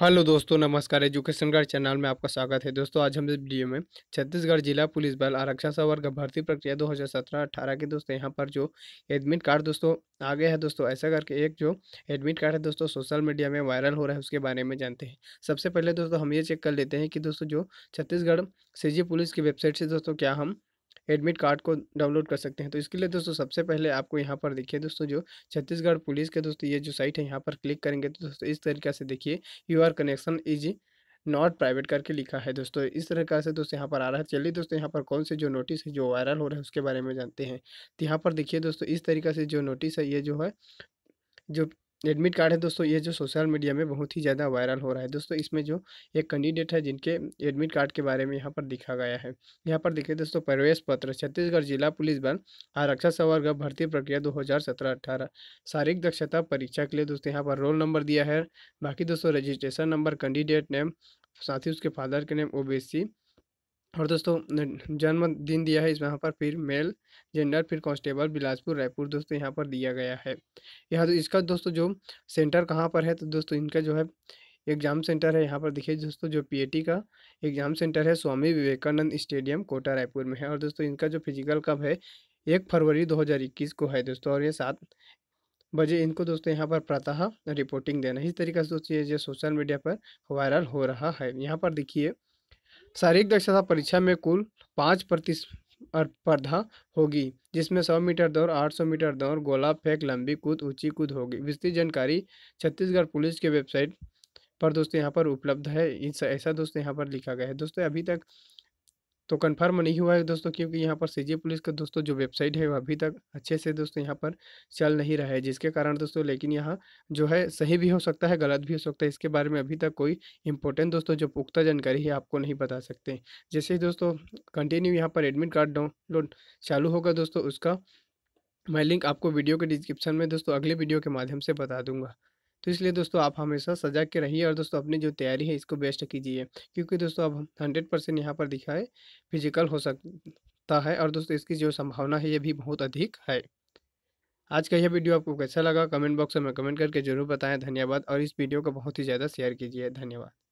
hello दोस्तों नमस्कार education guard channel में आपका स्वागत है दोस्तों आज हम इस वीडियो में छत्तीसगढ़ जिला पुलिस बल आरक्षण सवर्ग भर्ती प्रक्रिया 2017-18 के दोस्तों यहाँ पर जो एडमिट कार्ड दोस्तों आ गया है दोस्तों ऐसा करके एक जो एडमिट कार्ड है दोस्तों सोशल मीडिया में वायरल हो रहा है उसके बारे में जानते हैं सबसे पहले दोस्तों हम ये चेक कर लेते हैं कि दोस्तों जो छत्तीसगढ़ सी पुलिस की वेबसाइट से दोस्तों क्या हम एडमिट कार्ड को डाउनलोड कर सकते हैं तो इसके लिए दोस्तों सबसे पहले आपको यहाँ पर देखिए दोस्तों जो छत्तीसगढ़ पुलिस के दोस्तों ये जो साइट है यहाँ पर क्लिक करेंगे तो दोस्तों इस तरीके से देखिए your connection is not private करके लिखा है दोस्तों इस तरह से दोस्तों यहाँ पर आ रहा है चलिए दोस्तों यहाँ पर कौन से जो नोटिस है जो वायरल हो रहा है उसके बारे में जानते हैं तो यहाँ पर देखिए दोस्तों इस तरीके से जो नोटिस है ये जो है जो एडमिट कार्ड है दोस्तों ये जो सोशल मीडिया में बहुत ही ज़्यादा वायरल हो रहा है दोस्तों इसमें जो एक कैंडिडेट है जिनके एडमिट कार्ड के बारे में यहाँ पर लिखा गया है यहाँ पर देखिए दोस्तों प्रवेश पत्र छत्तीसगढ़ जिला पुलिस बल आरक्षा सवर्ग भर्ती प्रक्रिया दो हज़ार सत्रह अठारह शारीरिक दक्षता परीक्षा के लिए दोस्तों यहाँ पर रोल नंबर दिया है बाकी दोस्तों रजिस्ट्रेशन नंबर कैंडिडेट नेम साथ ही उसके फादर के नेम ओ और दोस्तों जन्मदिन दिया है इस यहाँ पर फिर मेल जेंडर फिर कांस्टेबल बिलासपुर रायपुर दोस्तों यहाँ पर दिया गया है यहाँ तो इसका दोस्तों जो सेंटर कहाँ पर है तो दोस्तों इनका जो है एग्जाम सेंटर है यहाँ पर देखिए दोस्तों जो पीएटी का एग्जाम सेंटर है स्वामी विवेकानंद स्टेडियम कोटा रायपुर में है और दोस्तों इनका जो फिजिकल कब है एक फरवरी दो को है दोस्तों और ये सात बजे इनको दोस्तों यहाँ पर प्रातः रिपोर्टिंग देना इस तरीके से दोस्तों ये जो सोशल मीडिया पर वायरल हो रहा है यहाँ पर देखिए शारीरिक दक्षता परीक्षा में कुल पाँच प्रतिस्पर्धा होगी जिसमें सौ मीटर दौड़ आठ सौ मीटर दौड़ गोला फेंक लंबी कूद ऊंची कूद होगी विस्तृत जानकारी छत्तीसगढ़ पुलिस के वेबसाइट पर दोस्तों यहाँ पर उपलब्ध है ऐसा दोस्तों यहाँ पर लिखा गया है दोस्तों अभी तक तो कंफर्म नहीं हुआ है दोस्तों क्योंकि यहाँ पर सीजी पुलिस का दोस्तों जो वेबसाइट है वह अभी तक अच्छे से दोस्तों यहाँ पर चल नहीं रहा है जिसके कारण दोस्तों लेकिन यहाँ जो है सही भी हो सकता है गलत भी हो सकता है इसके बारे में अभी तक कोई इंपॉर्टेंट दोस्तों जो पुख्ता जानकारी है आपको नहीं बता सकते जैसे ही दोस्तों कंटिन्यू यहाँ पर एडमिट कार्ड डाउनलोड चालू होगा दोस्तों उसका मैं लिंक आपको वीडियो के डिस्क्रिप्शन में दोस्तों अगले वीडियो के माध्यम से बता दूंगा तो इसलिए दोस्तों आप हमेशा सजा के रहिए और दोस्तों अपनी जो तैयारी है इसको बेस्ट कीजिए क्योंकि दोस्तों अब हंड्रेड परसेंट यहाँ पर दिखाए फिजिकल हो सकता है और दोस्तों इसकी जो संभावना है ये भी बहुत अधिक है आज का यह वीडियो आपको कैसा लगा कमेंट बॉक्स में कमेंट करके जरूर बताएं धन्यवाद और इस वीडियो को बहुत ही ज़्यादा शेयर कीजिए धन्यवाद